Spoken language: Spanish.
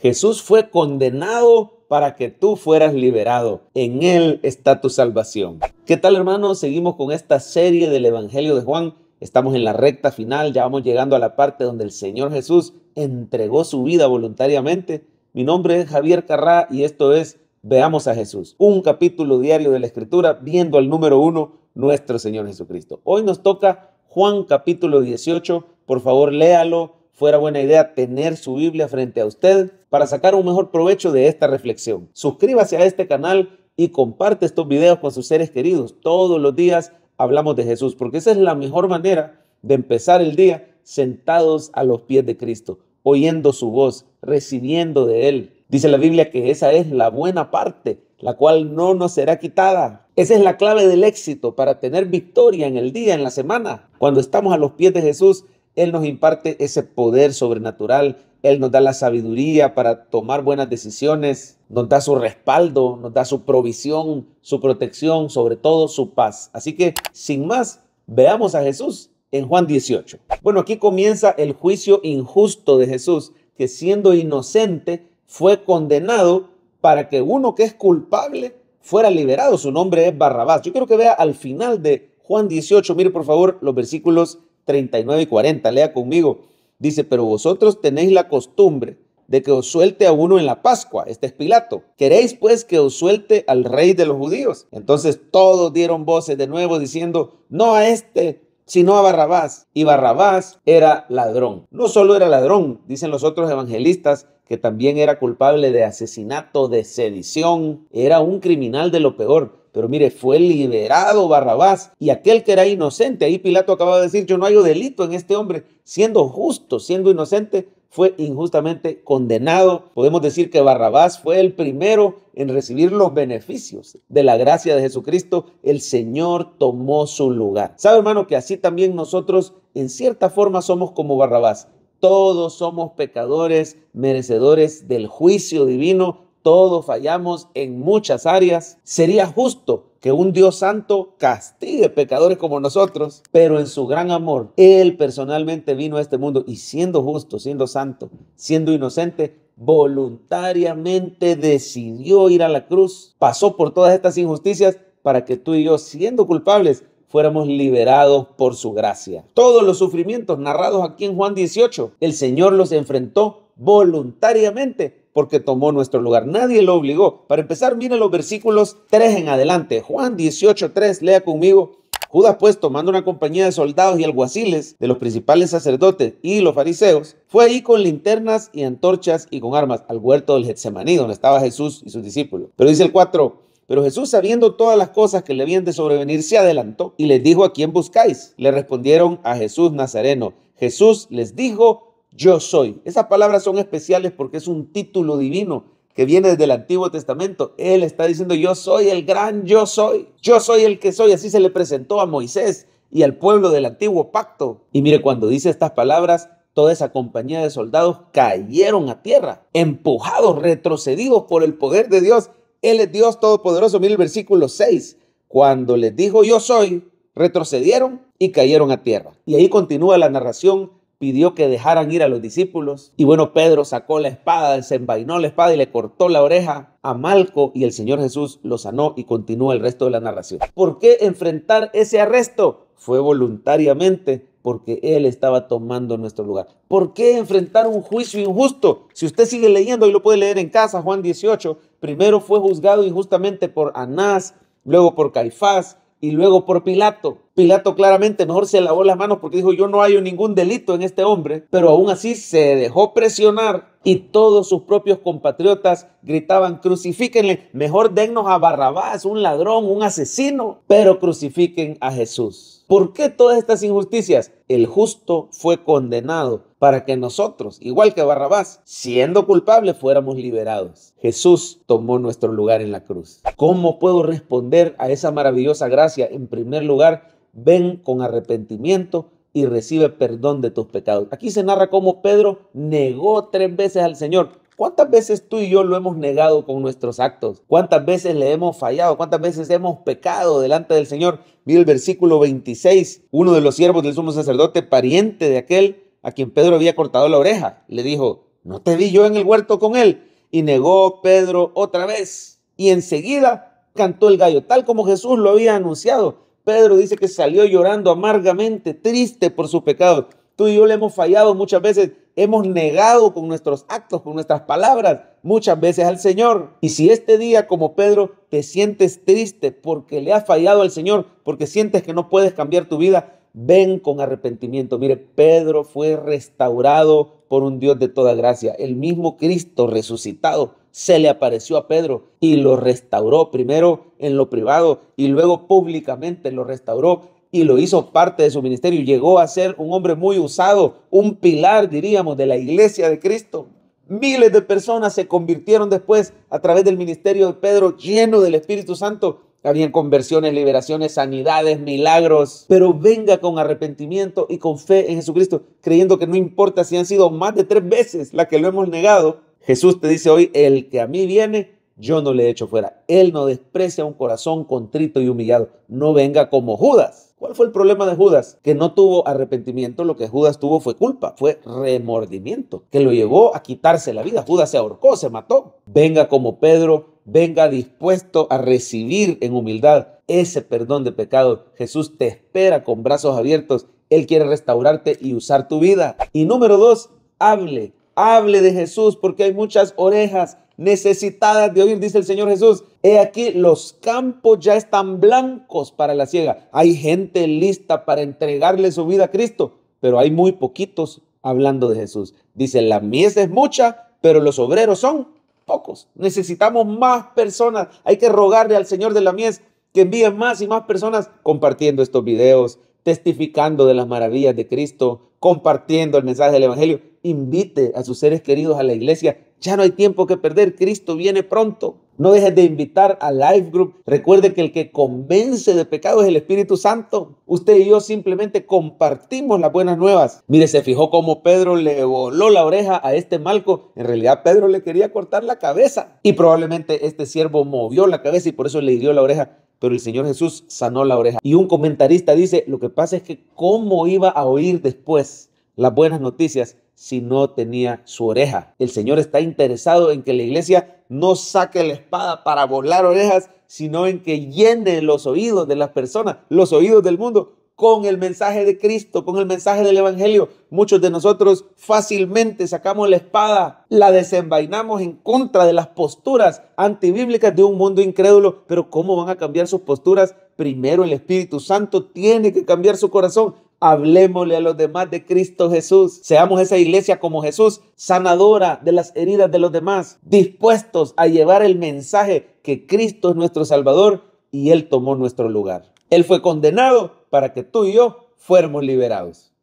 Jesús fue condenado para que tú fueras liberado. En Él está tu salvación. ¿Qué tal hermanos? Seguimos con esta serie del Evangelio de Juan. Estamos en la recta final, ya vamos llegando a la parte donde el Señor Jesús entregó su vida voluntariamente. Mi nombre es Javier Carrá y esto es Veamos a Jesús, un capítulo diario de la Escritura viendo al número uno, nuestro Señor Jesucristo. Hoy nos toca Juan capítulo 18, por favor léalo, fuera buena idea tener su Biblia frente a usted para sacar un mejor provecho de esta reflexión. Suscríbase a este canal y comparte estos videos con sus seres queridos. Todos los días hablamos de Jesús, porque esa es la mejor manera de empezar el día sentados a los pies de Cristo, oyendo su voz, recibiendo de Él. Dice la Biblia que esa es la buena parte, la cual no nos será quitada. Esa es la clave del éxito para tener victoria en el día, en la semana. Cuando estamos a los pies de Jesús, él nos imparte ese poder sobrenatural, Él nos da la sabiduría para tomar buenas decisiones, nos da su respaldo, nos da su provisión, su protección, sobre todo su paz. Así que, sin más, veamos a Jesús en Juan 18. Bueno, aquí comienza el juicio injusto de Jesús, que siendo inocente fue condenado para que uno que es culpable fuera liberado. Su nombre es Barrabás. Yo quiero que vea al final de Juan 18, mire por favor los versículos 39 y 40. Lea conmigo. Dice, pero vosotros tenéis la costumbre de que os suelte a uno en la Pascua. Este es Pilato. ¿Queréis pues que os suelte al rey de los judíos? Entonces todos dieron voces de nuevo diciendo, no a este, sino a Barrabás. Y Barrabás era ladrón. No solo era ladrón, dicen los otros evangelistas, que también era culpable de asesinato, de sedición, era un criminal de lo peor. Pero mire, fue liberado Barrabás y aquel que era inocente, ahí Pilato acaba de decir, yo no hayo delito en este hombre, siendo justo, siendo inocente, fue injustamente condenado. Podemos decir que Barrabás fue el primero en recibir los beneficios de la gracia de Jesucristo. El Señor tomó su lugar. ¿Sabe hermano que así también nosotros en cierta forma somos como Barrabás? Todos somos pecadores, merecedores del juicio divino todos fallamos en muchas áreas. Sería justo que un Dios santo castigue pecadores como nosotros, pero en su gran amor, Él personalmente vino a este mundo y siendo justo, siendo santo, siendo inocente, voluntariamente decidió ir a la cruz, pasó por todas estas injusticias para que tú y yo, siendo culpables, fuéramos liberados por su gracia. Todos los sufrimientos narrados aquí en Juan 18, el Señor los enfrentó voluntariamente porque tomó nuestro lugar. Nadie lo obligó. Para empezar, miren los versículos 3 en adelante. Juan 18, 3, lea conmigo. Judas, pues, tomando una compañía de soldados y alguaciles de los principales sacerdotes y los fariseos, fue ahí con linternas y antorchas y con armas al huerto del Getsemaní, donde estaba Jesús y sus discípulos. Pero dice el 4, pero Jesús, sabiendo todas las cosas que le habían de sobrevenir, se adelantó y les dijo, ¿a quién buscáis? Le respondieron a Jesús Nazareno. Jesús les dijo, yo soy. Esas palabras son especiales porque es un título divino que viene desde el Antiguo Testamento. Él está diciendo, yo soy el gran yo soy, yo soy el que soy. Así se le presentó a Moisés y al pueblo del antiguo pacto. Y mire, cuando dice estas palabras, toda esa compañía de soldados cayeron a tierra, empujados, retrocedidos por el poder de Dios. Él es Dios Todopoderoso. Mire el versículo 6. Cuando les dijo yo soy, retrocedieron y cayeron a tierra. Y ahí continúa la narración pidió que dejaran ir a los discípulos. Y bueno, Pedro sacó la espada, desenvainó la espada y le cortó la oreja a Malco y el Señor Jesús lo sanó y continúa el resto de la narración. ¿Por qué enfrentar ese arresto? Fue voluntariamente porque Él estaba tomando nuestro lugar. ¿Por qué enfrentar un juicio injusto? Si usted sigue leyendo, y lo puede leer en casa, Juan 18, primero fue juzgado injustamente por Anás, luego por Caifás, y luego por Pilato. Pilato claramente mejor se lavó las manos porque dijo yo no hay ningún delito en este hombre, pero aún así se dejó presionar y todos sus propios compatriotas gritaban crucifíquenle, mejor dennos a Barrabás, un ladrón, un asesino, pero crucifiquen a Jesús. ¿Por qué todas estas injusticias? El justo fue condenado para que nosotros, igual que Barrabás, siendo culpables, fuéramos liberados. Jesús tomó nuestro lugar en la cruz. ¿Cómo puedo responder a esa maravillosa gracia? En primer lugar, ven con arrepentimiento y recibe perdón de tus pecados. Aquí se narra cómo Pedro negó tres veces al Señor. ¿Cuántas veces tú y yo lo hemos negado con nuestros actos? ¿Cuántas veces le hemos fallado? ¿Cuántas veces hemos pecado delante del Señor? Mira el versículo 26. Uno de los siervos del sumo sacerdote, pariente de aquel, a quien Pedro había cortado la oreja, le dijo, ¿no te vi yo en el huerto con él? Y negó Pedro otra vez. Y enseguida cantó el gallo, tal como Jesús lo había anunciado. Pedro dice que salió llorando amargamente, triste por su pecado. Tú y yo le hemos fallado muchas veces, hemos negado con nuestros actos, con nuestras palabras, muchas veces al Señor. Y si este día, como Pedro, te sientes triste porque le has fallado al Señor, porque sientes que no puedes cambiar tu vida, ven con arrepentimiento. Mire, Pedro fue restaurado por un Dios de toda gracia. El mismo Cristo resucitado se le apareció a Pedro y lo restauró, primero en lo privado y luego públicamente lo restauró y lo hizo parte de su ministerio. Llegó a ser un hombre muy usado, un pilar, diríamos, de la iglesia de Cristo. Miles de personas se convirtieron después a través del ministerio de Pedro, lleno del Espíritu Santo habían conversiones, liberaciones, sanidades, milagros. Pero venga con arrepentimiento y con fe en Jesucristo, creyendo que no importa si han sido más de tres veces las que lo hemos negado. Jesús te dice hoy, el que a mí viene, yo no le he hecho fuera. Él no desprecia un corazón contrito y humillado. No venga como Judas. ¿Cuál fue el problema de Judas? Que no tuvo arrepentimiento, lo que Judas tuvo fue culpa, fue remordimiento, que lo llevó a quitarse la vida. Judas se ahorcó, se mató. Venga como Pedro, venga dispuesto a recibir en humildad ese perdón de pecado. Jesús te espera con brazos abiertos. Él quiere restaurarte y usar tu vida. Y número dos, hable. Hable de Jesús porque hay muchas orejas necesitadas de oír, dice el Señor Jesús. He aquí, los campos ya están blancos para la ciega. Hay gente lista para entregarle su vida a Cristo, pero hay muy poquitos hablando de Jesús. Dice, la mies es mucha, pero los obreros son pocos. Necesitamos más personas. Hay que rogarle al Señor de la mies que envíe más y más personas compartiendo estos videos, testificando de las maravillas de Cristo, compartiendo el mensaje del Evangelio. Invite a sus seres queridos a la iglesia ya no hay tiempo que perder, Cristo viene pronto. No dejes de invitar a Life Group. Recuerde que el que convence de pecado es el Espíritu Santo. Usted y yo simplemente compartimos las buenas nuevas. Mire, se fijó cómo Pedro le voló la oreja a este malco. En realidad Pedro le quería cortar la cabeza y probablemente este siervo movió la cabeza y por eso le hirió la oreja. Pero el Señor Jesús sanó la oreja. Y un comentarista dice, lo que pasa es que cómo iba a oír después las buenas noticias si no tenía su oreja. El Señor está interesado en que la iglesia no saque la espada para volar orejas, sino en que llene los oídos de las personas, los oídos del mundo, con el mensaje de Cristo, con el mensaje del Evangelio. Muchos de nosotros fácilmente sacamos la espada, la desenvainamos en contra de las posturas antibíblicas de un mundo incrédulo, pero ¿cómo van a cambiar sus posturas? Primero el Espíritu Santo tiene que cambiar su corazón Hablemosle a los demás de Cristo Jesús. Seamos esa iglesia como Jesús, sanadora de las heridas de los demás, dispuestos a llevar el mensaje que Cristo es nuestro Salvador y Él tomó nuestro lugar. Él fue condenado para que tú y yo fuéramos liberados.